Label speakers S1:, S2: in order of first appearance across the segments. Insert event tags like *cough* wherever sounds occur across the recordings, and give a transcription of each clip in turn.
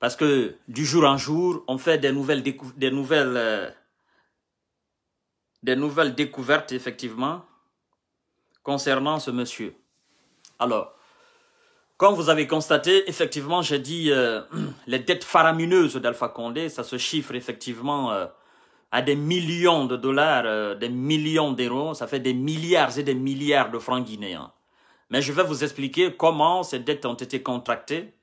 S1: Parce que du jour en jour, on fait des nouvelles, des nouvelles, euh, des nouvelles découvertes, effectivement, concernant ce monsieur. Alors, comme vous avez constaté, effectivement, j'ai dit euh, *clears throat* les dettes faramineuses d'Alpha Condé, ça se chiffre effectivement euh, à des millions de dollars, des millions d'euros, ça fait des milliards et des milliards de francs guinéens. Mais je vais vous expliquer comment ces dettes ont été contractées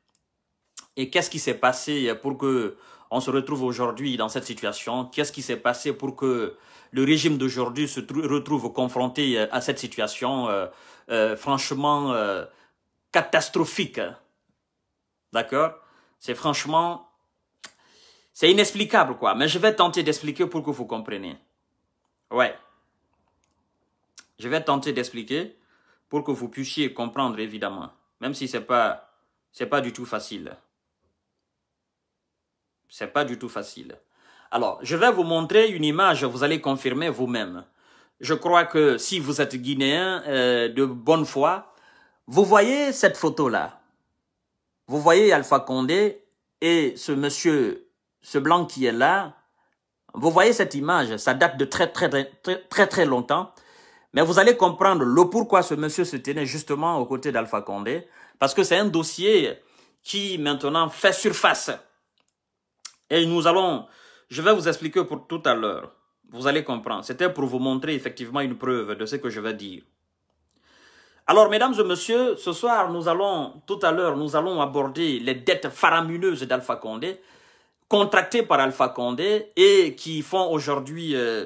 S1: et qu'est-ce qui s'est passé pour que on se retrouve aujourd'hui dans cette situation Qu'est-ce qui s'est passé pour que le régime d'aujourd'hui se retrouve confronté euh, à cette situation euh, euh, franchement catastrophique D'accord C'est franchement... C'est inexplicable, quoi. Mais je vais tenter d'expliquer pour que vous compreniez. Ouais. Je vais tenter d'expliquer pour que vous puissiez comprendre, évidemment. Même si c'est pas, c'est pas du tout facile. C'est pas du tout facile. Alors, je vais vous montrer une image, vous allez confirmer vous-même. Je crois que si vous êtes guinéen euh, de bonne foi, vous voyez cette photo-là. Vous voyez Alpha Condé et ce monsieur, ce blanc qui est là. Vous voyez cette image, ça date de très très très très très, très longtemps. Mais vous allez comprendre le pourquoi ce monsieur se tenait justement aux côtés d'Alpha Condé, parce que c'est un dossier qui maintenant fait surface. Et nous allons, je vais vous expliquer pour tout à l'heure. Vous allez comprendre. C'était pour vous montrer effectivement une preuve de ce que je vais dire. Alors, mesdames et messieurs, ce soir, nous allons, tout à l'heure, nous allons aborder les dettes faramineuses d'Alpha Condé, contractées par Alpha Condé et qui font aujourd'hui euh,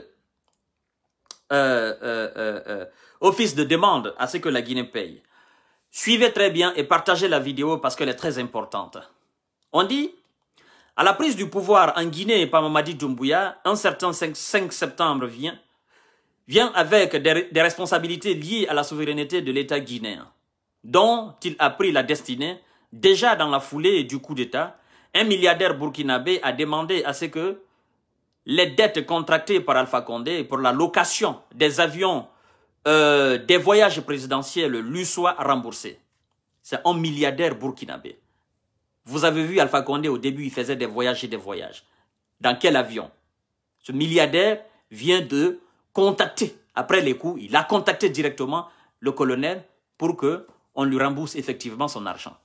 S1: euh, euh, office de demande à ce que la Guinée paye. Suivez très bien et partagez la vidéo parce qu'elle est très importante. On dit à la prise du pouvoir en Guinée par Mamadi Doumbouya, un certain 5, septembre vient, vient avec des, responsabilités liées à la souveraineté de l'État guinéen, dont il a pris la destinée déjà dans la foulée du coup d'État. Un milliardaire burkinabé a demandé à ce que les dettes contractées par Alpha Condé pour la location des avions euh, des voyages présidentiels lui soient remboursées. C'est un milliardaire burkinabé. Vous avez vu Alpha Condé au début, il faisait des voyages et des voyages. Dans quel avion Ce milliardaire vient de contacter, après les coups, il a contacté directement le colonel pour qu'on lui rembourse effectivement son argent.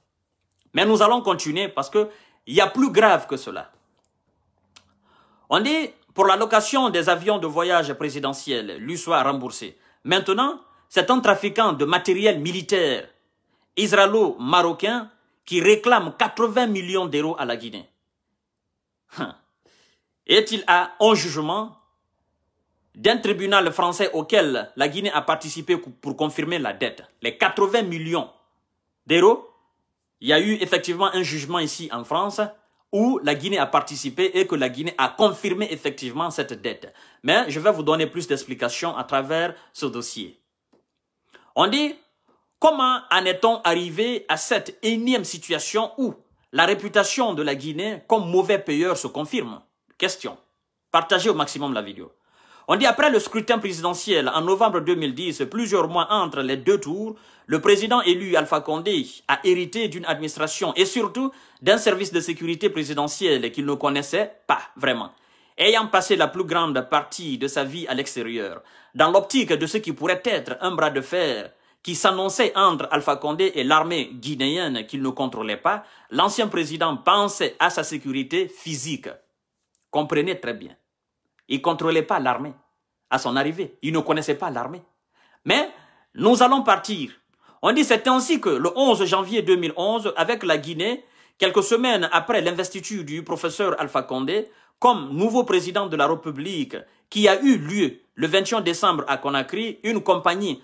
S1: Mais nous allons continuer parce qu'il il y a plus grave que cela. On dit pour la location des avions de voyage présidentiels, lui soit remboursé. Maintenant, c'est un trafiquant de matériel militaire israélo-marocain qui réclame 80 millions d'euros à la Guinée. Est-il hein. à un jugement d'un tribunal français auquel la Guinée a participé pour confirmer la dette, les 80 millions d'euros Il y a eu effectivement un jugement ici en France où la Guinée a participé et que la Guinée a confirmé effectivement cette dette. Mais je vais vous donner plus d'explications à travers ce dossier. On dit Comment en est-on arrivé à cette énième situation où la réputation de la Guinée comme mauvais payeur se confirme Question. Partagez au maximum la vidéo. On dit après le scrutin présidentiel en novembre 2010, plusieurs mois entre les deux tours, le président élu Alpha Condé a hérité d'une administration et surtout d'un service de sécurité présidentiel qu'il ne connaissait pas vraiment. Ayant passé la plus grande partie de sa vie à l'extérieur, dans l'optique de ce qui pourrait être un bras de fer qui s'annonçait entre Alpha Condé et l'armée guinéenne qu'il ne contrôlait pas, l'ancien président pensait à sa sécurité physique. Comprenez très bien. Il ne contrôlait pas l'armée à son arrivée. Il ne connaissait pas l'armée. Mais nous allons partir. On dit c'est ainsi que le 11 janvier 2011, avec la Guinée, quelques semaines après l'investiture du professeur Alpha Condé comme nouveau président de la République, qui a eu lieu le 21 décembre à Conakry, une compagnie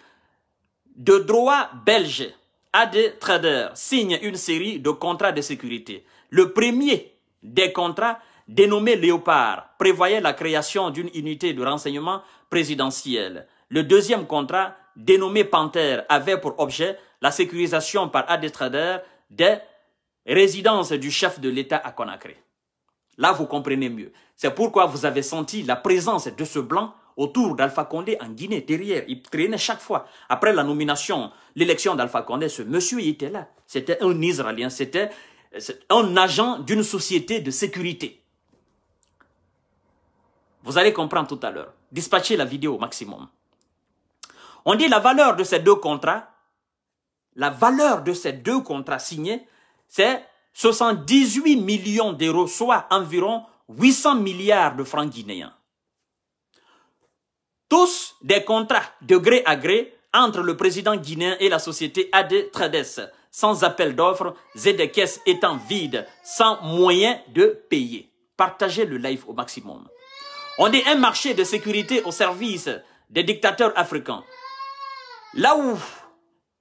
S1: de droit belge AD Trader signe une série de contrats de sécurité. Le premier des contrats, dénommé Léopard, prévoyait la création d'une unité de renseignement présidentielle. Le deuxième contrat, dénommé Panther, avait pour objet la sécurisation par Trader des résidences du chef de l'État à Conakry. Là, vous comprenez mieux. C'est pourquoi vous avez senti la présence de ce blanc autour d'Alpha Condé en Guinée, derrière. Il traînait chaque fois. Après la nomination, l'élection d'Alpha Condé, ce monsieur était là. C'était un Israélien, c'était un agent d'une société de sécurité. Vous allez comprendre tout à l'heure. Dispatchez la vidéo au maximum. On dit la valeur de ces deux contrats, la valeur de ces deux contrats signés, c'est 78 millions d'euros, soit environ 800 milliards de francs guinéens tous des contrats de gré à gré entre le président guinéen et la société AD Trades, sans appel d'offres et des caisses étant vides, sans moyen de payer. Partagez le live au maximum. On est un marché de sécurité au service des dictateurs africains. Là où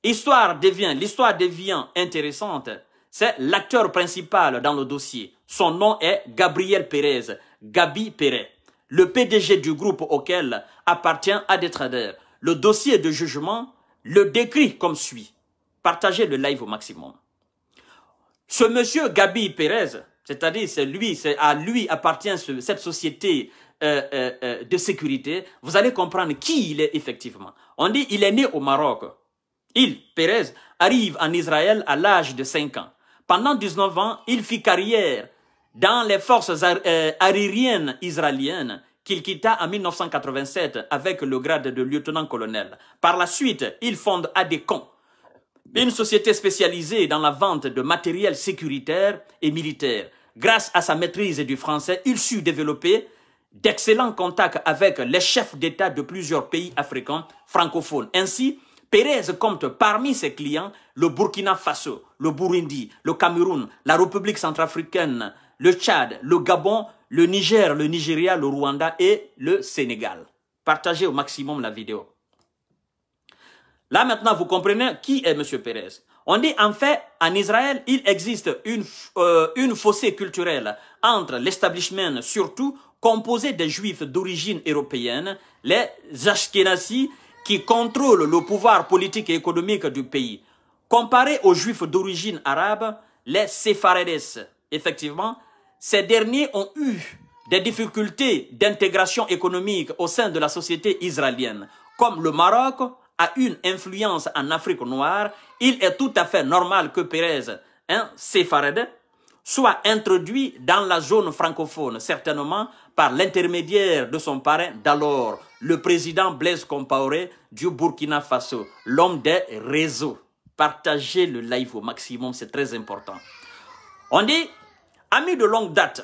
S1: l'histoire devient, l'histoire devient intéressante, c'est l'acteur principal dans le dossier. Son nom est Gabriel Pérez, Gabi Pérez le PDG du groupe auquel appartient Adetrader. Le dossier de jugement le décrit comme suit. Partagez le live au maximum. Ce monsieur Gabi Pérez, c'est-à-dire c'est lui, c'est à lui appartient cette société euh, euh, euh, de sécurité, vous allez comprendre qui il est effectivement. On dit il est né au Maroc. Il, Pérez, arrive en Israël à l'âge de 5 ans. Pendant 19 ans, il fit carrière dans les forces aériennes euh, israéliennes qu'il quitta en 1987 avec le grade de lieutenant-colonel. Par la suite, il fonde ADECON, une société spécialisée dans la vente de matériel sécuritaire et militaire. Grâce à sa maîtrise du français, il sut développer d'excellents contacts avec les chefs d'État de plusieurs pays africains francophones. Ainsi, Pérez compte parmi ses clients le Burkina Faso, le Burundi, le Cameroun, la République centrafricaine, le Tchad, le Gabon, le Niger, le Nigeria, le Rwanda et le Sénégal. Partagez au maximum la vidéo. Là maintenant, vous comprenez qui est M. Pérez. On dit en fait, en Israël, il existe une, euh, fossée culturelle entre l'establishment surtout composé des juifs d'origine européenne, les Ashkenazis, qui contrôlent le pouvoir politique et économique du pays. Comparé aux juifs d'origine arabe, les sépharades. effectivement, ces derniers ont eu des difficultés d'intégration économique au sein de la société israélienne. Comme le Maroc a une influence en Afrique noire, il est tout à fait normal que Pérez, un séfarade, soit introduit dans la zone francophone, certainement par l'intermédiaire de son parrain d'alors, le président Blaise Compaoré du Burkina Faso, l'homme des réseaux. Partagez le live au maximum, c'est très important. On dit Amis de longue date,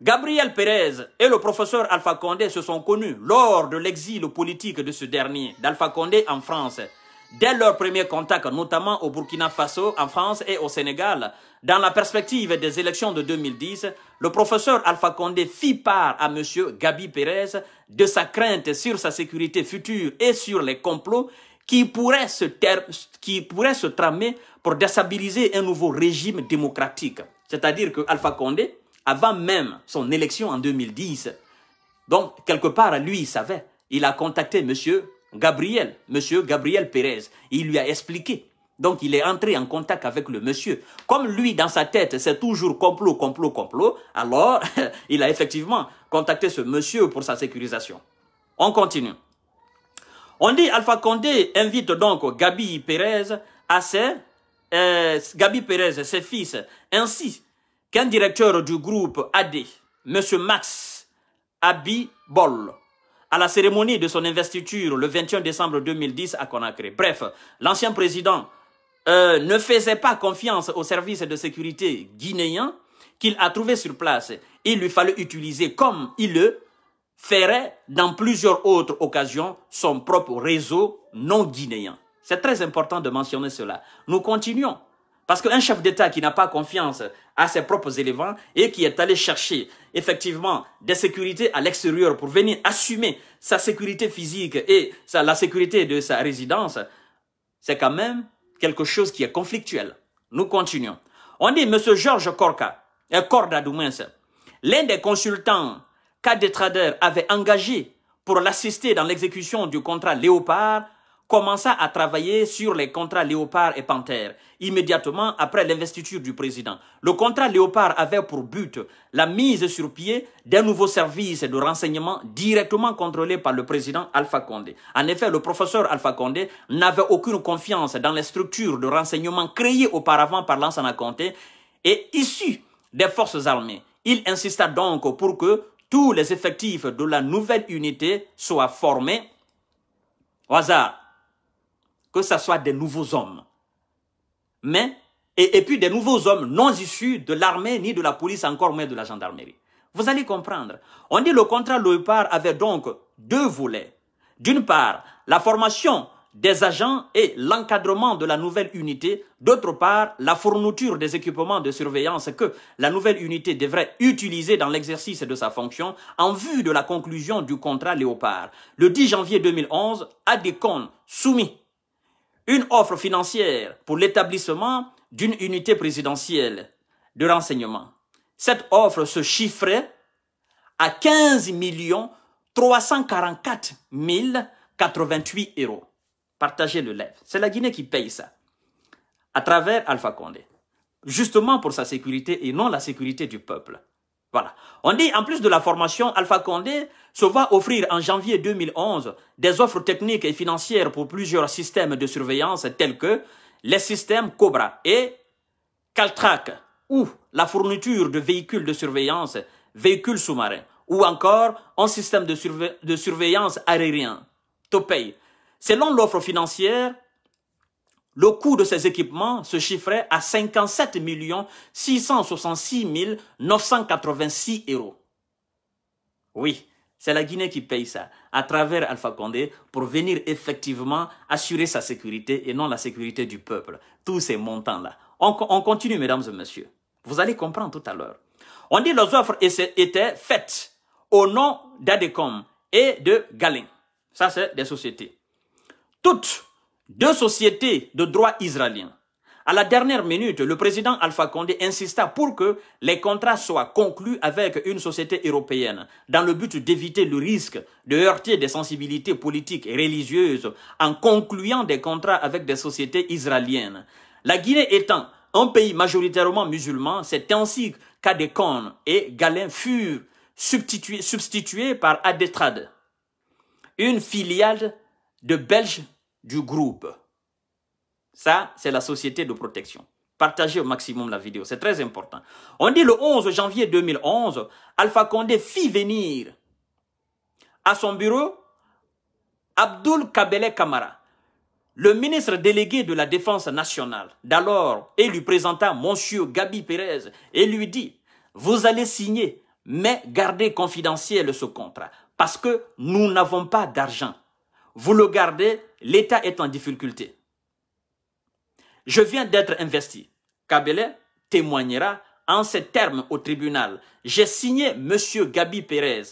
S1: Gabriel Pérez et le professeur Alpha Condé se sont connus lors de l'exil politique de ce dernier, d'Alpha Condé en France. Dès leur premier contact, notamment au Burkina Faso, en France et au Sénégal, dans la perspective des élections de 2010, le professeur Alpha Condé fit part à M. Gabi Pérez de sa crainte sur sa sécurité future et sur les complots qui pourraient se, qui pourraient se tramer pour déstabiliser un nouveau régime démocratique. C'est-à-dire que Alpha Condé, avant même son élection en 2010, donc quelque part, lui, il savait. Il a contacté M. Gabriel, M. Gabriel Pérez. Il lui a expliqué. Donc il est entré en contact avec le monsieur. Comme lui, dans sa tête, c'est toujours complot, complot, complot, alors *laughs* il a effectivement contacté ce monsieur pour sa sécurisation. On continue. On dit Alpha Condé invite donc Gabi Pérez à ses euh, Gabi Pérez ses fils, ainsi qu'un directeur du groupe AD, M. Max Abi Boll, à la cérémonie de son investiture le 21 décembre 2010 à Conakry. Bref, l'ancien président euh, ne faisait pas confiance aux services de sécurité guinéen qu'il a trouvé sur place. Il lui fallait utiliser, comme il le ferait dans plusieurs autres occasions, son propre réseau non guinéen. C'est très important de mentionner cela. Nous continuons. Parce qu'un chef d'État qui n'a pas confiance à ses propres éléments et qui est allé chercher effectivement des sécurités à l'extérieur pour venir assumer sa sécurité physique et la sécurité de sa résidence, c'est quand même quelque chose qui est conflictuel. Nous continuons. On dit M. Georges Corca, Corda l'un des consultants qu'Adetrader avait engagé pour l'assister dans l'exécution du contrat Léopard commença à travailler sur les contrats Léopard et Panthère immédiatement après l'investiture du président. Le contrat Léopard avait pour but la mise sur pied d'un nouveau service de renseignement directement contrôlé par le président Alpha Condé. En effet, le professeur Alpha Condé n'avait aucune confiance dans les structures de renseignement créées auparavant par Lansana Conté et issues des forces armées. Il insista donc pour que tous les effectifs de la nouvelle unité soient formés au hasard que ce soit des nouveaux hommes. Mais, et, puis des nouveaux hommes non issus de l'armée, ni de la police, encore moins de la gendarmerie. Vous allez comprendre. On dit le contrat Léopard avait donc deux volets. D'une part, la formation des agents et l'encadrement de la nouvelle unité, d'autre part, la fourniture des équipements de surveillance que la nouvelle unité devrait utiliser dans l'exercice de sa fonction en vue de la conclusion du contrat Léopard. Le 10 janvier 2011, Adécon soumis une offre financière pour l'établissement d'une unité présidentielle de renseignement. Cette offre se chiffrait à 15 344 088 euros. Partagez le lève. C'est la Guinée qui paye ça. À travers Alpha Condé. Justement pour sa sécurité et non la sécurité du peuple. Voilà. On dit, en plus de la formation, Alpha Condé se va offrir en janvier 2011 des offres techniques et financières pour plusieurs systèmes de surveillance tels que les systèmes Cobra et Caltrac ou la fourniture de véhicules de surveillance, véhicules sous-marins ou encore un système de, de surveillance aérien, Topay. Selon l'offre financière, le coût de ces équipements se chiffrait à 57 666 986 euros. Oui, c'est la Guinée qui paye ça, à travers Alpha Condé, pour venir effectivement assurer sa sécurité et non la sécurité du peuple. Tous ces montants-là. On, continue, mesdames et messieurs. Vous allez comprendre tout à l'heure. On dit que les offres étaient faites au nom d'ADECOM et de Galin. Ça, c'est des sociétés. Toutes deux sociétés de droit israélien. À la dernière minute, le président Alpha Condé insista pour que les contrats soient conclus avec une société européenne dans le but d'éviter le risque de heurter des sensibilités politiques et religieuses en concluant des contrats avec des sociétés israéliennes. La Guinée étant un pays majoritairement musulman, c'est ainsi qu'Adécon et Galin furent substitués, par Adetrad, une filiale de Belges du groupe. Ça, c'est la société de protection. Partagez au maximum la vidéo, c'est très important. On dit le 11 janvier 2011, Alpha Condé fit venir à son bureau Abdoul Kabele Kamara, le ministre délégué de la Défense nationale, d'alors, et lui présenta Monsieur Gabi Pérez et lui dit « Vous allez signer, mais gardez confidentiel ce contrat, parce que nous n'avons pas d'argent vous le gardez, l'État est en difficulté. Je viens d'être investi. Kabele témoignera en ces termes au tribunal. J'ai signé M. Gabi Pérez,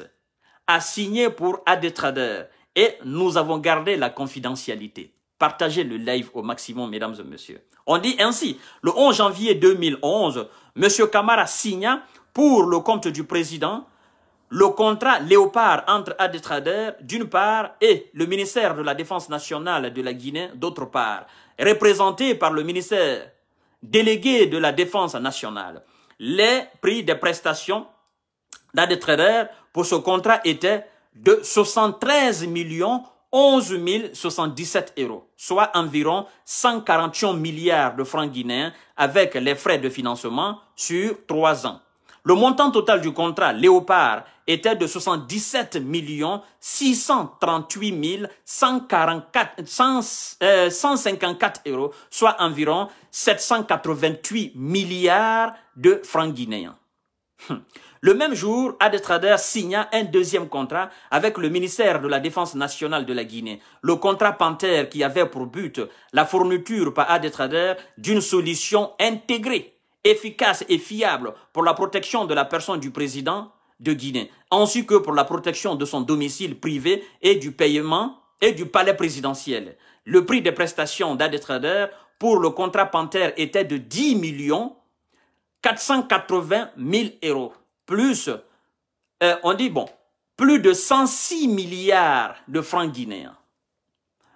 S1: a signé pour Adetrader et nous avons gardé la confidentialité. Partagez le live au maximum, mesdames et messieurs. On dit ainsi, le 11 janvier 2011, M. Kamara signa pour le compte du président le contrat léopard entre Adetrader, d'une part, et le ministère de la Défense nationale de la Guinée, d'autre part, représenté par le ministère délégué de la Défense nationale. Les prix des prestations d'Adetrader pour ce contrat étaient de 73 millions 11 077 euros, soit environ 141 milliards de francs guinéens avec les frais de financement sur trois ans. Le montant total du contrat Léopard était de 77 millions 638 154 euh, euros, soit environ 788 milliards de francs guinéens. Hum. Le même jour, Adetrader signa un deuxième contrat avec le ministère de la Défense nationale de la Guinée. Le contrat Panthère qui avait pour but la fourniture par Adetrader d'une solution intégrée, efficace et fiable pour la protection de la personne du président de Guinée, ainsi que pour la protection de son domicile privé et du paiement et du palais présidentiel. Le prix des prestations d'Adetrader pour le contrat Panthère était de 10 millions 480 000 euros. Plus, euh, on dit, bon, plus de 106 milliards de francs guinéens.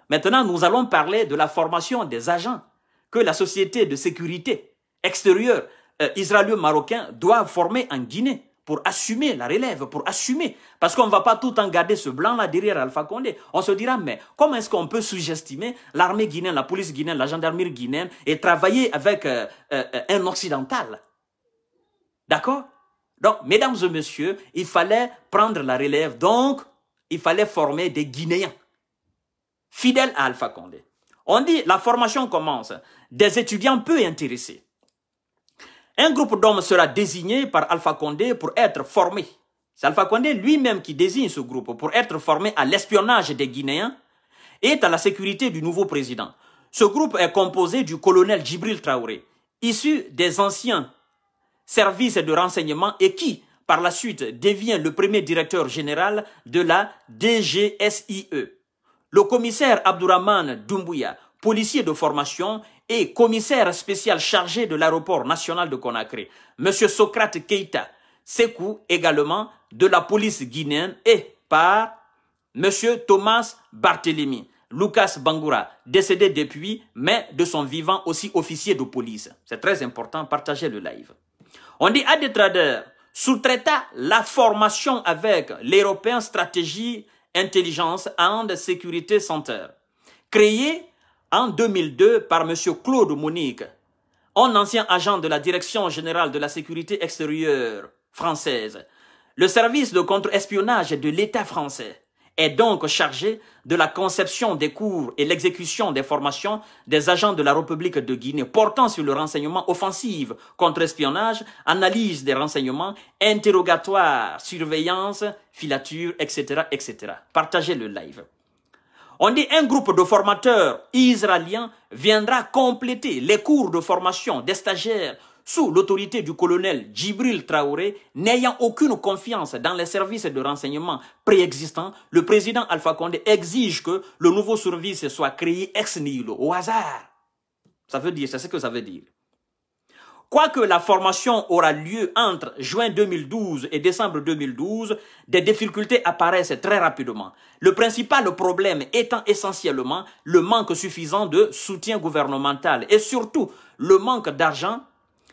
S1: Maintenant, nous allons parler de la formation des agents que la société de sécurité extérieure euh, israélo-marocain doit former en Guinée pour assumer la relève, pour assumer. Parce qu'on ne va pas tout en garder ce blanc-là derrière Alpha Condé. On se dira, mais comment est-ce qu'on peut sous-estimer l'armée guinéenne, la police guinéenne, la gendarmerie guinéenne et travailler avec euh, euh, un occidental D'accord Donc, mesdames et messieurs, il fallait prendre la relève. Donc, il fallait former des Guinéens fidèles à Alpha Condé. On dit, la formation commence. Des étudiants peu intéressés un groupe d'hommes sera désigné par Alpha Condé pour être formé. C'est Alpha Condé lui-même qui désigne ce groupe pour être formé à l'espionnage des Guinéens et à la sécurité du nouveau président. Ce groupe est composé du colonel Djibril Traoré, issu des anciens services de renseignement et qui, par la suite, devient le premier directeur général de la DGSIE. Le commissaire Abdourahmane Doumbouya, policier de formation et commissaire spécial chargé de l'aéroport national de Conakry, M. Socrate Keita, Sekou également de la police guinéenne et par M. Thomas Barthélémy, Lucas Bangoura, décédé depuis, mais de son vivant aussi officier de police. C'est très important, partagez le live. On dit à des sous-traita la formation avec l'européen Stratégie Intelligence and Sécurité Center, créé en 2002 par M. Claude Monique, un ancien agent de la Direction générale de la sécurité extérieure française. Le service de contre-espionnage de l'État français est donc chargé de la conception des cours et l'exécution des formations des agents de la République de Guinée portant sur le renseignement offensif, contre-espionnage, analyse des renseignements, interrogatoire, surveillance, filature, etc., etc. Partagez le live. On dit un groupe de formateurs israéliens viendra compléter les cours de formation des stagiaires sous l'autorité du colonel Djibril Traoré, n'ayant aucune confiance dans les services de renseignement préexistants, le président Alpha Condé exige que le nouveau service soit créé ex nihilo, au hasard. Ça veut dire, c'est ce que ça veut dire. Quoique la formation aura lieu entre juin 2012 et décembre 2012, des difficultés apparaissent très rapidement. Le principal problème étant essentiellement le manque suffisant de soutien gouvernemental et surtout le manque d'argent,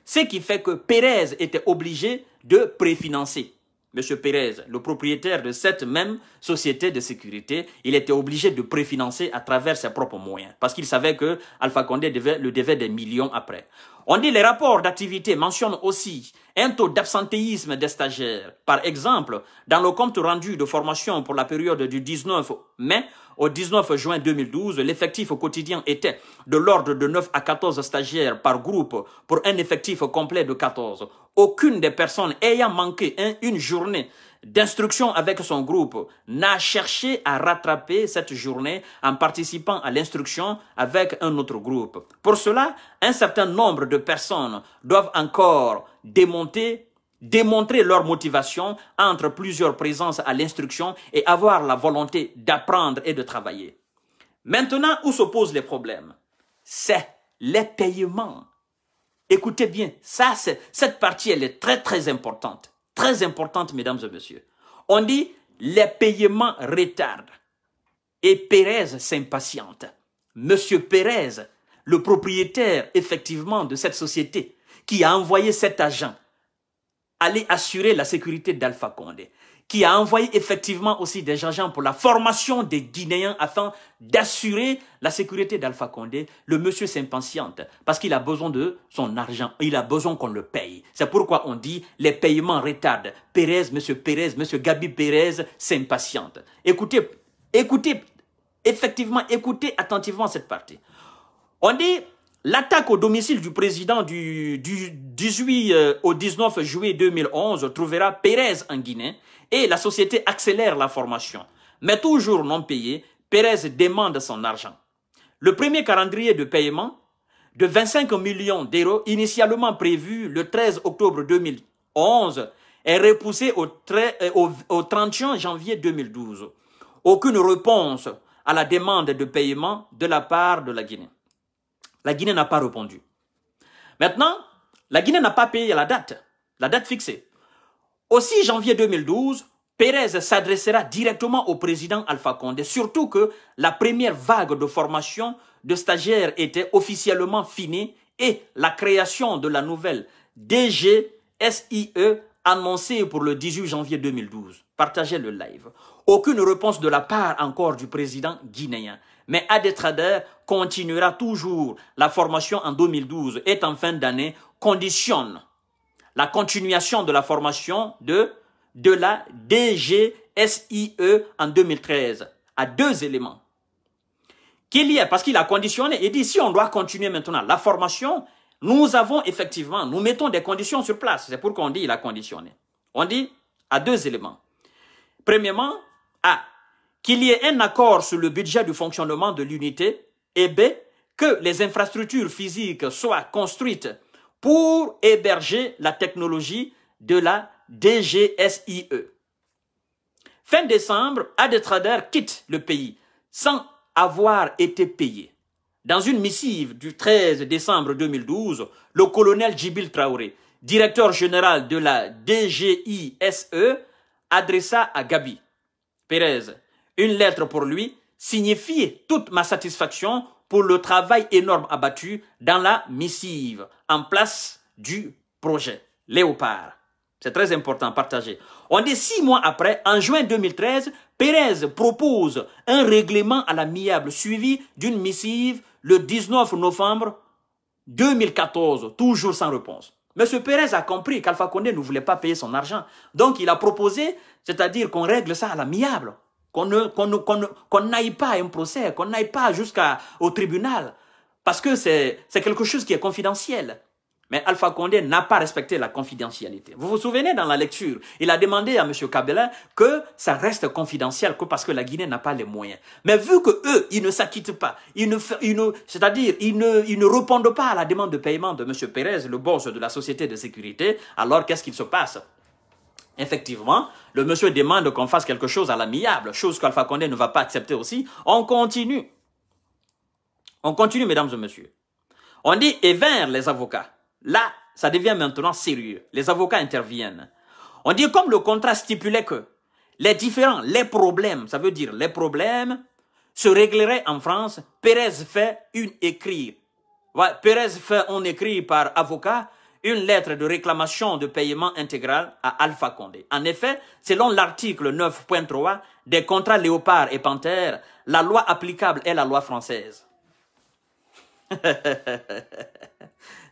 S1: ce qui fait que Pérez était obligé de préfinancer. M. Pérez, le propriétaire de cette même société de sécurité, il était obligé de préfinancer à travers ses propres moyens parce qu'il savait que Alpha Condé le devait des millions après. On dit les rapports d'activité mentionnent aussi un taux d'absentéisme des stagiaires. Par exemple, dans le compte rendu de formation pour la période du 19 mai, au 19 juin 2012, l'effectif quotidien était de l'ordre de 9 à 14 stagiaires par groupe pour un effectif complet de 14. Aucune des personnes ayant manqué une journée d'instruction avec son groupe n'a cherché à rattraper cette journée en participant à l'instruction avec un autre groupe. Pour cela, un certain nombre de personnes doivent encore démonter démontrer leur motivation entre plusieurs présences à l'instruction et avoir la volonté d'apprendre et de travailler. Maintenant, où se posent les problèmes C'est les paiements. Écoutez bien, ça, cette partie, elle est très, très importante. Très importante, mesdames et messieurs. On dit, les paiements retardent. Et Pérez s'impatiente. Monsieur Pérez, le propriétaire, effectivement, de cette société, qui a envoyé cet agent aller assurer la sécurité d'Alpha Condé, qui a envoyé effectivement aussi des agents pour la formation des Guinéens afin d'assurer la sécurité d'Alpha Condé, le monsieur s'impatiente parce qu'il a besoin de son argent, il a besoin qu'on le paye. C'est pourquoi on dit les paiements retardent. Pérez, monsieur Pérez, monsieur Gabi Pérez s'impatiente. Écoutez, écoutez, effectivement, écoutez attentivement cette partie. On dit L'attaque au domicile du président du, du 18 euh, au 19 juillet 2011 trouvera Pérez en Guinée et la société accélère la formation. Mais toujours non payé, Pérez demande son argent. Le premier calendrier de paiement de 25 millions d'euros initialement prévu le 13 octobre 2011 est repoussé au, euh, au 31 janvier 2012. Aucune réponse à la demande de paiement de la part de la Guinée. La Guinée n'a pas répondu. Maintenant, la Guinée n'a pas payé la date, la date fixée. Aussi, janvier 2012, Pérez s'adressera directement au président Alpha Condé, surtout que la première vague de formation de stagiaires était officiellement finie et la création de la nouvelle DGSIE annoncée pour le 18 janvier 2012. Partagez le live. Aucune réponse de la part encore du président guinéen mais Adetrader continuera toujours la formation en 2012 et en fin d'année conditionne la continuation de la formation de, de la DGSIE en 2013 à deux éléments. Qu'il y a parce qu'il a conditionné, il dit si on doit continuer maintenant la formation, nous avons effectivement, nous mettons des conditions sur place. C'est pourquoi on dit il a conditionné. On dit à deux éléments. Premièrement, à qu'il y ait un accord sur le budget du fonctionnement de l'unité, et B, que les infrastructures physiques soient construites pour héberger la technologie de la DGSIE. Fin décembre, Adetrader quitte le pays sans avoir été payé. Dans une missive du 13 décembre 2012, le colonel Jibil Traoré, directeur général de la DGISE, adressa à Gabi Pérez une lettre pour lui signifie toute ma satisfaction pour le travail énorme abattu dans la missive en place du projet Léopard. C'est très important, partager. On est six mois après, en juin 2013, Pérez propose un règlement à l'amiable suivi d'une missive le 19 novembre 2014, toujours sans réponse. Monsieur Pérez a compris qu'Alpha Condé ne voulait pas payer son argent. Donc il a proposé, c'est-à-dire qu'on règle ça à l'amiable qu'on n'aille pas à un procès, qu'on n'aille pas jusqu'au tribunal, parce que c'est quelque chose qui est confidentiel. Mais Alpha Condé n'a pas respecté la confidentialité. Vous vous souvenez dans la lecture, il a demandé à M. Kabila que ça reste confidentiel que parce que la Guinée n'a pas les moyens. Mais vu que eux, ils ne s'acquittent pas, c'est-à-dire ils ne, ne répondent pas à la demande de paiement de M. Pérez, le boss de la société de sécurité, alors qu'est-ce qu'il se passe Effectivement, le monsieur demande qu'on fasse quelque chose à l'amiable, chose qu'Alpha Condé ne va pas accepter aussi. On continue. On continue, mesdames et messieurs. On dit et vers les avocats. Là, ça devient maintenant sérieux. Les avocats interviennent. On dit comme le contrat stipulait que les différents, les problèmes, ça veut dire les problèmes se régleraient en France. Pérez fait une écrit. Pérez fait un écrit par avocat une lettre de réclamation de paiement intégral à Alpha Condé. En effet, selon l'article 9.3 des contrats Léopard et Panthère, la loi applicable est la loi française. *laughs*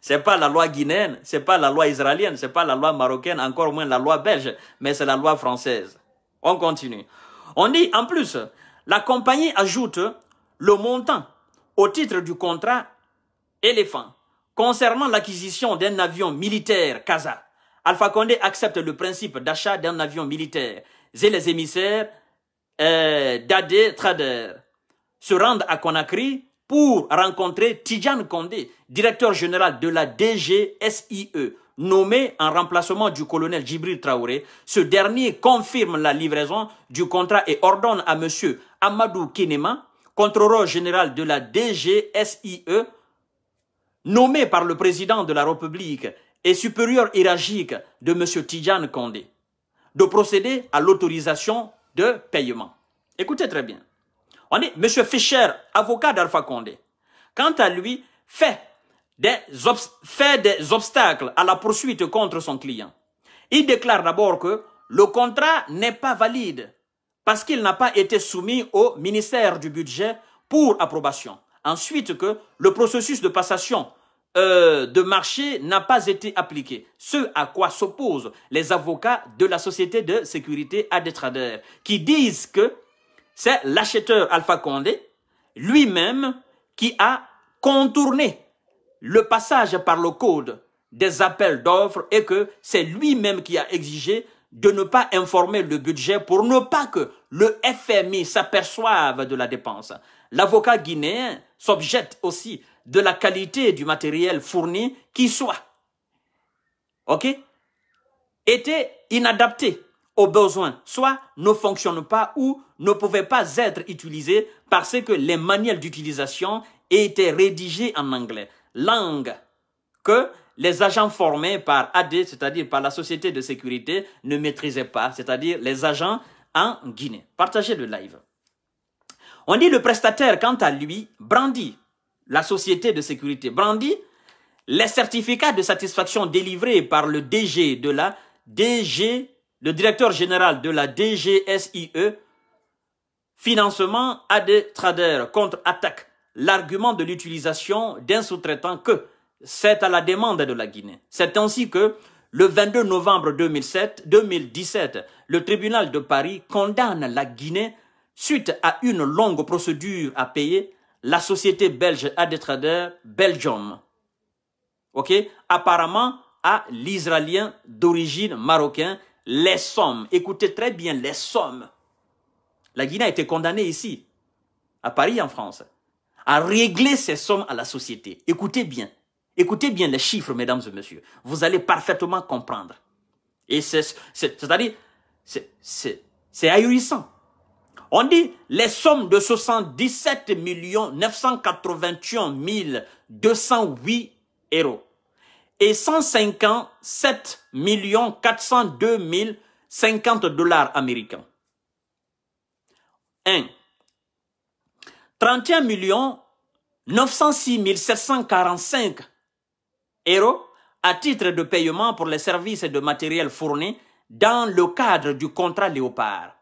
S1: c'est pas la loi guinéenne, c'est pas la loi israélienne, c'est pas la loi marocaine, encore moins la loi belge, mais c'est la loi française. On continue. On dit en plus, la compagnie ajoute le montant au titre du contrat éléphant Concernant l'acquisition d'un avion militaire Casa, Alpha Condé accepte le principe d'achat d'un avion militaire et les émissaires euh, d'Adé Trader se rendent à Conakry pour rencontrer Tidjane Condé, directeur général de la DGSIE, nommé en remplacement du colonel Djibril Traoré. Ce dernier confirme la livraison du contrat et ordonne à M. Amadou Kinema, contrôleur général de la DGSIE, nommé par le président de la République et supérieur hiérarchique de M. Tidjane Condé, de procéder à l'autorisation de paiement. Écoutez très bien. On M. Fischer, avocat d'Alpha Condé. Quant à lui, fait des obstacles à la poursuite contre son client. Il déclare d'abord que le contrat n'est pas valide parce qu'il n'a pas été soumis au ministère du budget pour approbation ensuite que le processus de passation euh, de marché n'a pas été appliqué. Ce à quoi s'opposent les avocats de la société de sécurité Adetrader, qui disent que c'est l'acheteur Alpha Condé lui-même qui a contourné le passage par le code des appels d'offres et que c'est lui-même qui a exigé de ne pas informer le budget pour ne pas que le FMI s'aperçoive de la dépense l'avocat guinéen s'objette aussi de la qualité du matériel fourni qui soit, ok, était inadapté aux besoins, soit ne fonctionne pas ou ne pouvait pas être utilisé parce que les manuels d'utilisation étaient rédigés en anglais, langue que les agents formés par AD, c'est-à-dire par la société de sécurité, ne maîtrisaient pas, c'est-à-dire les agents en Guinée. Partagez le live. On dit le prestataire, quant à lui, brandit la société de sécurité, brandit les certificats de satisfaction délivrés par le DG de la DG, le directeur général de la DGSIE, financement à des traders contre attaque, l'argument de l'utilisation d'un sous-traitant que c'est à la demande de la Guinée. C'est ainsi que le 22 novembre 2007, 2017, le tribunal de Paris condamne la Guinée Suite à une longue procédure à payer, la société belge ADTrader Belgium, ok, apparemment à l'Israélien d'origine marocaine les sommes. Écoutez très bien les sommes. La Guinée a été condamnée ici, à Paris en France, à régler ces sommes à la société. Écoutez bien. Écoutez bien les chiffres, mesdames et messieurs. Vous allez parfaitement comprendre. Et c'est-à-dire, c'est ahurissant. On dit les sommes de 77 981 208 euros et 157 402 050 dollars américains. 1. 31 906 745 euros à titre de paiement pour les services et de matériel fournis dans le cadre du contrat Léopard.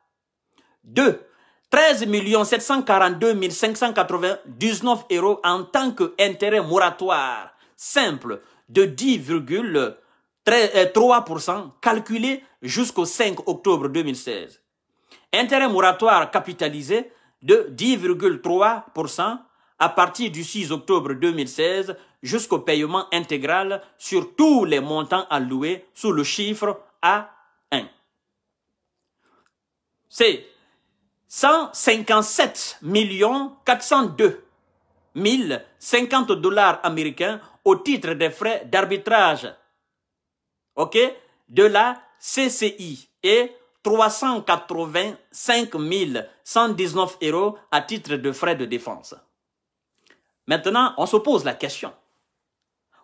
S1: 2. 13 742 599 euros en tant qu'intérêt moratoire simple de 10,3% euh, calculé jusqu'au 5 octobre 2016. Intérêt moratoire capitalisé de 10,3% à partir du 6 octobre 2016 jusqu'au paiement intégral sur tous les montants alloués sous le chiffre A1. C'est... 157 402 050 dollars américains au titre des frais d'arbitrage ok, de la CCI et 385 119 euros à titre de frais de défense. Maintenant, on se pose la question.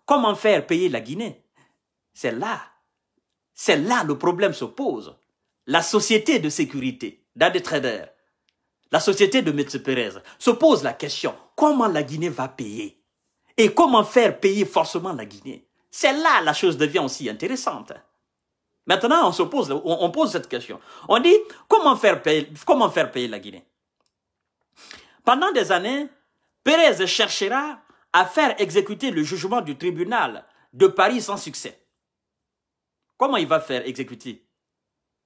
S1: Comment faire payer la Guinée C'est là. C'est là le problème se pose. La société de sécurité, d'un des la société de M. Pérez se pose la question comment la Guinée va payer et comment faire payer forcément la Guinée. C'est là la chose devient aussi intéressante. Maintenant, on se pose, on pose cette question. On dit comment faire payer, comment faire payer la Guinée. Pendant des années, Pérez cherchera à faire exécuter le jugement du tribunal de Paris sans succès. Comment il va faire exécuter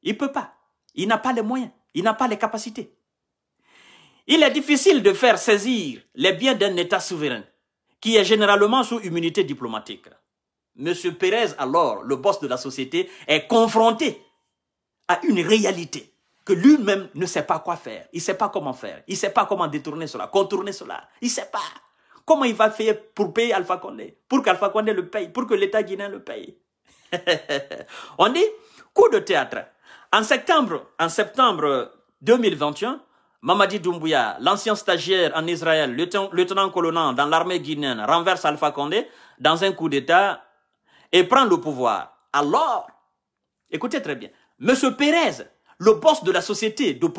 S1: Il ne peut pas. Il n'a pas les moyens. Il n'a pas les capacités. Il est difficile de faire saisir les biens d'un État souverain qui est généralement sous immunité diplomatique. Monsieur Pérez, alors, le boss de la société, est confronté à une réalité que lui-même ne sait pas quoi faire. Il ne sait pas comment faire. Il ne sait pas comment détourner cela, contourner cela. Il ne sait pas comment il va faire pour payer Alpha Condé, pour qu'Alpha Condé le paye, pour que l'État guinéen le paye. *laughs* On dit, coup de théâtre. En septembre, en septembre 2021, Mamadi Doumbouya, l'ancien stagiaire en Israël, lieutenant-colonel dans l'armée guinéenne, renverse Alpha Condé dans un coup d'État et prend le pouvoir. Alors, écoutez très bien, M. Pérez, le boss de la société de le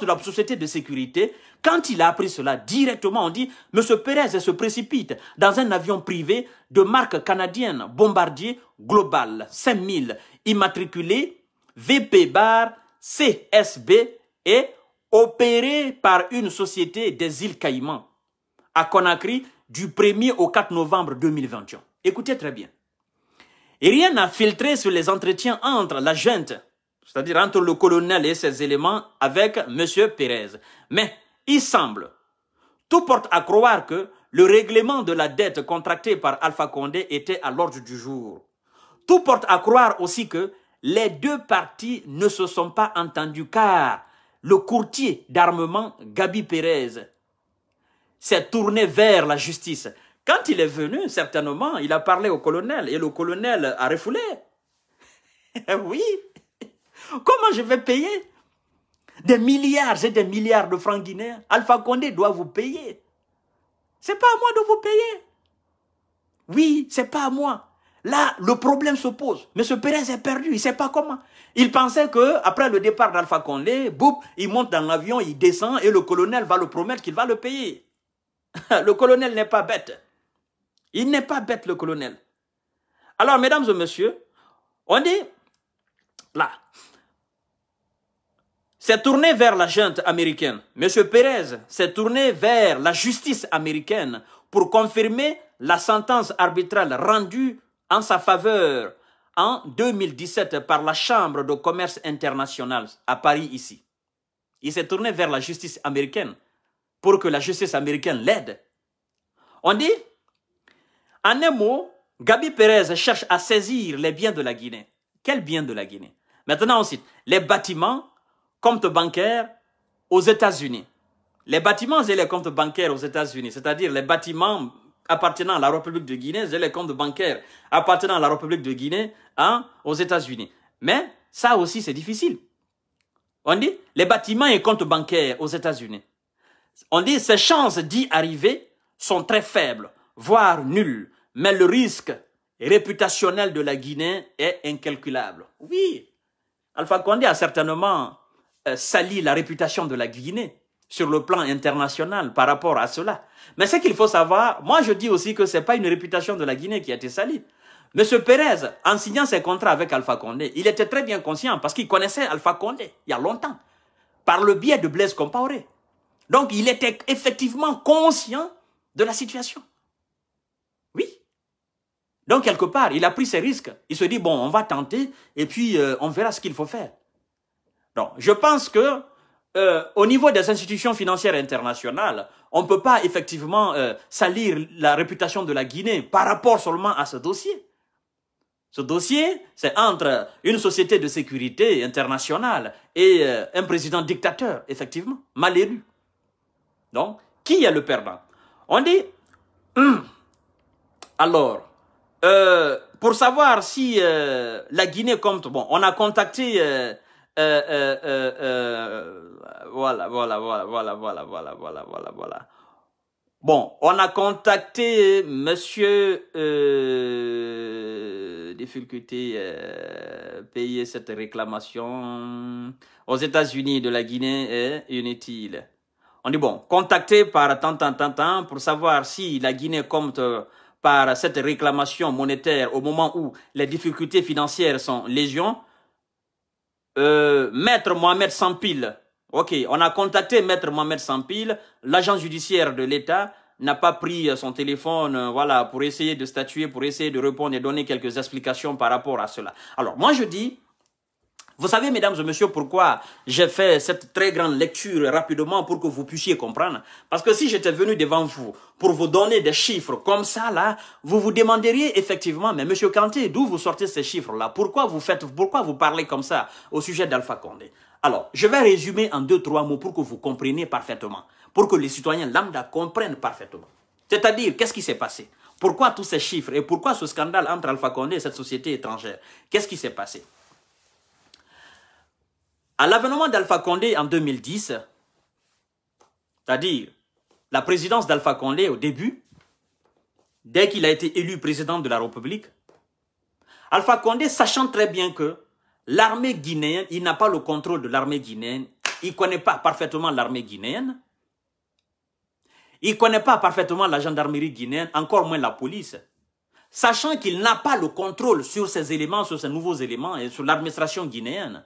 S1: de la société de sécurité, quand il a appris cela directement, on dit, M. Pérez se précipite dans un avion privé de marque canadienne Bombardier Global 5000, immatriculé VP bar CSB et opéré par une société des îles Caïmans à Conakry du 1er au 4 novembre 2021. Écoutez très bien. rien n'a filtré sur les entretiens entre la junte, c'est-à-dire entre le colonel et ses éléments, avec M. Pérez. Mais il semble, tout porte à croire que le règlement de la dette contractée par Alpha Condé était à l'ordre du jour. Tout porte à croire aussi que les deux parties ne se sont pas entendues car le courtier d'armement Gabi Pérez s'est tourné vers la justice. Quand il est venu, certainement, il a parlé au colonel et le colonel a refoulé. *laughs* oui. Comment je vais payer des milliards et des milliards de francs guinéens Alpha Condé doit vous payer. C'est pas à moi de vous payer. Oui, c'est pas à moi. Là, le problème se pose. Mais ce Pérez est perdu, il ne sait pas comment. Il pensait que après le départ d'Alpha Condé, boum, il monte dans l'avion, il descend et le colonel va le promettre qu'il va le payer. *laughs* le colonel n'est pas bête. Il n'est pas bête, le colonel. Alors, mesdames et messieurs, on dit, là, c'est tourné vers la junte américaine. Monsieur Pérez s'est tourné vers la justice américaine pour confirmer la sentence arbitrale rendue en sa faveur en 2017 par la Chambre de commerce Internationale à Paris ici. Il s'est tourné vers la justice américaine pour que la justice américaine l'aide. On dit, en un mot, Gabi Perez cherche à saisir les biens de la Guinée. Quels biens de la Guinée Maintenant, on cite les bâtiments, comptes bancaires aux États-Unis. Les bâtiments et les comptes bancaires aux États-Unis, c'est-à-dire les bâtiments appartenant à la République de Guinée, j'ai les comptes bancaires appartenant à la République de Guinée, hein, aux États-Unis. Mais ça aussi, c'est difficile. On dit les bâtiments et comptes bancaires aux États-Unis. On dit ces chances d'y arriver sont très faibles, voire nulles, mais le risque réputationnel de la Guinée est incalculable. Oui, Alpha Condé a certainement euh, sali la réputation de la Guinée sur le plan international par rapport à cela. Mais ce qu'il faut savoir, moi je dis aussi que c'est pas une réputation de la Guinée qui a été salie. Monsieur Pérez, en signant ses contrats avec Alpha Condé, il était très bien conscient parce qu'il connaissait Alpha Condé il y a longtemps, par le biais de Blaise Compaoré. Donc il était effectivement conscient de la situation. Oui. Donc quelque part, il a pris ses risques. Il se dit, bon, on va tenter et puis euh, on verra ce qu'il faut faire. Donc je pense que euh, au niveau des institutions financières internationales, on ne peut pas effectivement euh, salir la réputation de la Guinée par rapport seulement à ce dossier. Ce dossier, c'est entre une société de sécurité internationale et euh, un président dictateur, effectivement, mal élu. Donc, qui est le perdant On dit, hum, alors, pour savoir si la Guinée compte, bon, on a contacté euh, euh, euh, voilà, voilà, voilà, voilà, voilà, voilà, voilà, voilà, Bon, on a contacté Monsieur difficulté euh, payer cette réclamation aux États-Unis de la Guinée est inutile. On dit bon, contacté par tant tant tant tant pour savoir si la Guinée compte par cette réclamation monétaire au moment où les difficultés financières sont légion euh, Maître Mohamed Sampil. Ok, on a contacté Maître Mohamed Sampil. L'agent judiciaire de l'État n'a pas pris euh, son téléphone euh, voilà, pour essayer de statuer, pour essayer de répondre et donner quelques explications par rapport à cela. Alors, moi, je dis, vous savez, mesdames et messieurs, pourquoi j'ai fait cette très grande lecture rapidement pour que vous puissiez comprendre Parce que si j'étais venu devant vous pour vous donner des chiffres comme ça, là, vous vous demanderiez effectivement, mais monsieur Kanté, d'où vous sortez ces chiffres-là Pourquoi vous faites, pourquoi vous parlez comme ça au sujet d'Alpha Condé Alors, je vais résumer en deux, trois mots pour que vous compreniez parfaitement, pour que les citoyens lambda comprennent parfaitement. C'est-à-dire, qu'est-ce qui s'est passé Pourquoi tous ces chiffres et pourquoi ce scandale entre Alpha Condé et cette société étrangère Qu'est-ce qui s'est passé à l'avènement d'Alpha Condé en 2010, c'est-à-dire la présidence d'Alpha Condé au début, dès qu'il a été élu président de la République, Alpha Condé, sachant très bien que l'armée guinéenne, il n'a pas le contrôle de l'armée guinéenne, il ne connaît pas parfaitement l'armée guinéenne, il ne connaît pas parfaitement la gendarmerie guinéenne, encore moins la police. Sachant qu'il n'a pas le contrôle sur ces éléments, sur ces nouveaux éléments et sur l'administration guinéenne.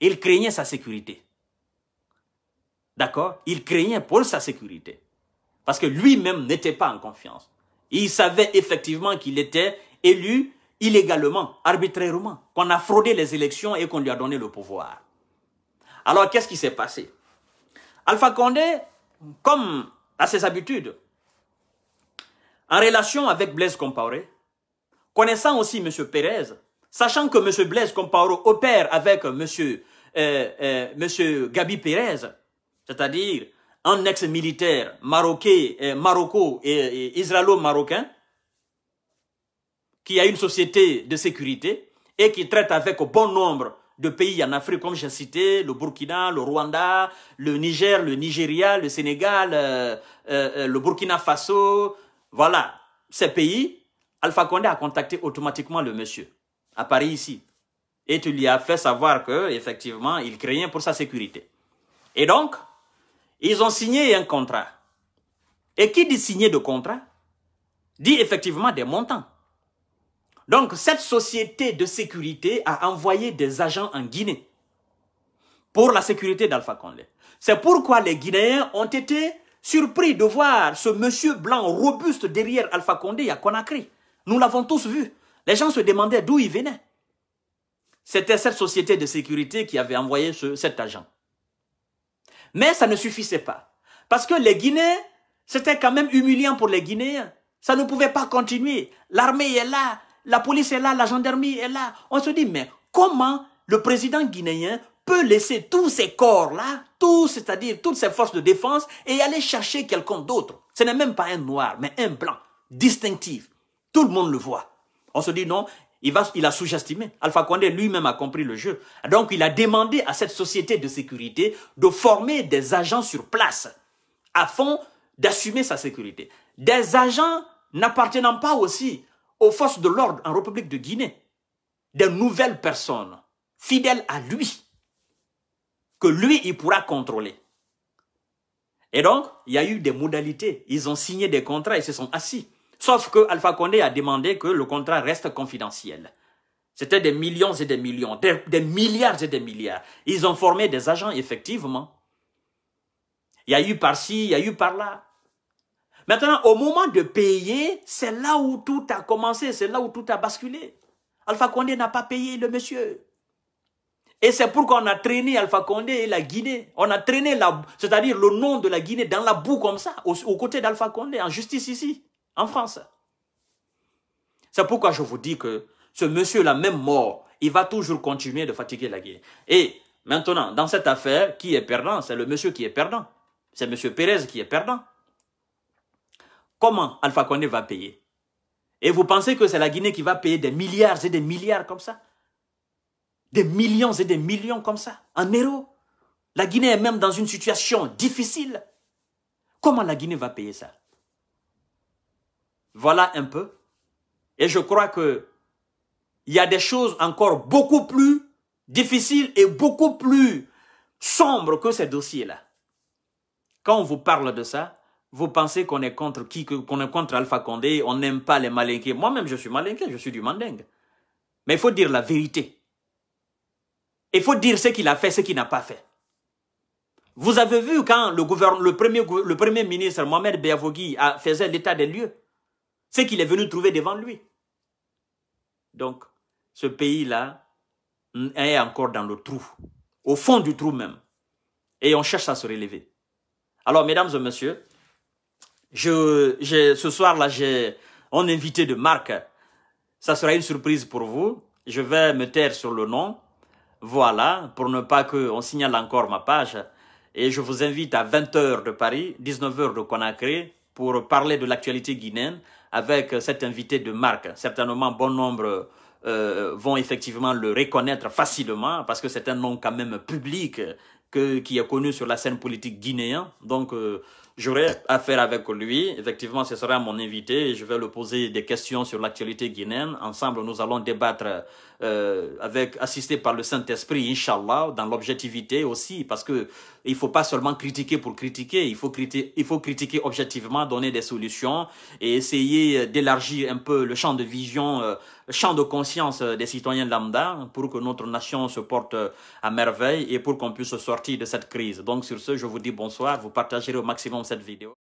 S1: Il craignait sa sécurité. D'accord Il craignait pour sa sécurité. Parce que lui-même n'était pas en confiance. Il savait effectivement qu'il était élu illégalement, arbitrairement, qu'on a fraudé les élections et qu'on lui a donné le pouvoir. Alors, qu'est-ce qui s'est passé Alpha Condé, comme à ses habitudes, en relation avec Blaise Compaoré, connaissant aussi M. Pérez, Sachant que M. Blaise Comparo opère avec euh, euh, M. Gabi Pérez, c'est-à-dire un ex-militaire euh, marocain, maroco et, israélo-marocain, qui a une société de sécurité et qui traite avec bon nombre de pays en Afrique, comme j'ai cité, le Burkina, le Rwanda, le Niger, le Nigeria, le Sénégal, le Burkina Faso. Voilà, ces pays, Alpha Condé a contacté automatiquement le monsieur à Paris ici. Et tu lui as fait savoir que effectivement, il craignait pour sa sécurité. Et donc, ils ont signé un contrat. Et qui dit signer de contrat dit effectivement des montants. Donc, cette société de sécurité a envoyé des agents en Guinée pour la sécurité d'Alpha Condé. C'est pourquoi les Guinéens ont été surpris de voir ce monsieur blanc robuste derrière Alpha Condé à Conakry. Nous l'avons tous vu. Les gens se demandaient d'où il venait. C'était cette société de sécurité qui avait envoyé cet agent. Mais ça ne suffisait pas. Parce que les Guinéens, c'était quand même humiliant pour les Guinéens. Ça ne pouvait pas continuer. L'armée est là, la police est là, la gendarmerie est là. On se dit, mais comment le président guinéen peut laisser tous ces corps-là, tous, c'est-à-dire toutes ces forces de défense, et aller chercher quelqu'un d'autre Ce n'est même pas un noir, mais un blanc, distinctif. Tout le monde le voit. On se dit non, il, a sous-estimé. Alpha Condé lui-même a compris le jeu. Donc il a demandé à cette société de sécurité de former des agents sur place afin d'assumer sa sécurité. Des agents n'appartenant pas aussi aux forces de l'ordre en République de Guinée. Des nouvelles personnes fidèles à lui que lui, il pourra contrôler. Et donc, il y a eu des modalités. Ils ont signé des contrats, et se sont assis. Sauf que Alpha Condé a demandé que le contrat reste confidentiel. C'était des millions et des millions, des, milliards et des milliards. Ils ont formé des agents, effectivement. Il y a eu par-ci, il y a eu par-là. Maintenant, au moment de payer, c'est là où tout a commencé, c'est là où tout a basculé. Alpha Condé n'a pas payé le monsieur. Et c'est pourquoi on a traîné Alpha Condé et la Guinée. On a traîné, c'est-à-dire le nom de la Guinée dans la boue comme ça, au aux côtés d'Alpha Condé, en justice ici en France. C'est pourquoi je vous dis que ce monsieur-là, même mort, il va toujours continuer de fatiguer la Guinée. Et maintenant, dans cette affaire, qui est perdant C'est le monsieur qui est perdant. C'est monsieur Pérez qui est perdant. Comment Alpha Condé va payer Et vous pensez que c'est la Guinée qui va payer des milliards et des milliards comme ça Des millions et des millions comme ça, en euros La Guinée est même dans une situation difficile. Comment la Guinée va payer ça voilà un peu. Et je crois que il y a des choses encore beaucoup plus difficiles et beaucoup plus sombres que ces dossiers-là. Quand on vous parle de ça, vous pensez qu'on est contre qui, qu'on est contre Alpha Condé, on n'aime pas les malinqués. Moi-même, je suis malinqué, je suis du mandingue. Mais il faut dire la vérité. Il faut dire ce qu'il a fait, ce qu'il n'a pas fait. Vous avez vu quand le, premier, le premier ministre Mohamed Beyavogui faisait l'état des lieux c'est qu'il est venu trouver devant lui. Donc, ce pays-là est encore dans le trou, au fond du trou même. Et on cherche à se relever. Alors, mesdames et messieurs, je, ce soir-là, j'ai un invité de marque. Ça sera une surprise pour vous. Je vais me taire sur le nom. Voilà, pour ne pas qu'on signale encore ma page. Et je vous invite à 20h de Paris, 19h de Conakry, pour parler de l'actualité guinéenne, avec euh, cet invité de marque. Certainement, bon nombre euh, vont effectivement le reconnaître facilement parce que c'est un nom quand même public qui est connu sur la scène politique guinéenne. Donc, euh, j'aurai affaire avec lui. Effectivement, ce sera mon invité je vais lui poser des questions sur l'actualité guinéenne. Ensemble, nous allons débattre euh, avec, assisté par le Saint-Esprit, inshallah, dans l'objectivité aussi, parce que il faut pas seulement critiquer pour critiquer, il faut, critiquer, il faut critiquer objectivement, donner des solutions et essayer d'élargir un peu le champ de vision, le euh, champ de conscience euh, des citoyens lambda pour que notre nation se porte à merveille et pour qu'on puisse sortir de cette crise. Donc sur ce, je vous dis bonsoir, vous partagerez au maximum cette vidéo.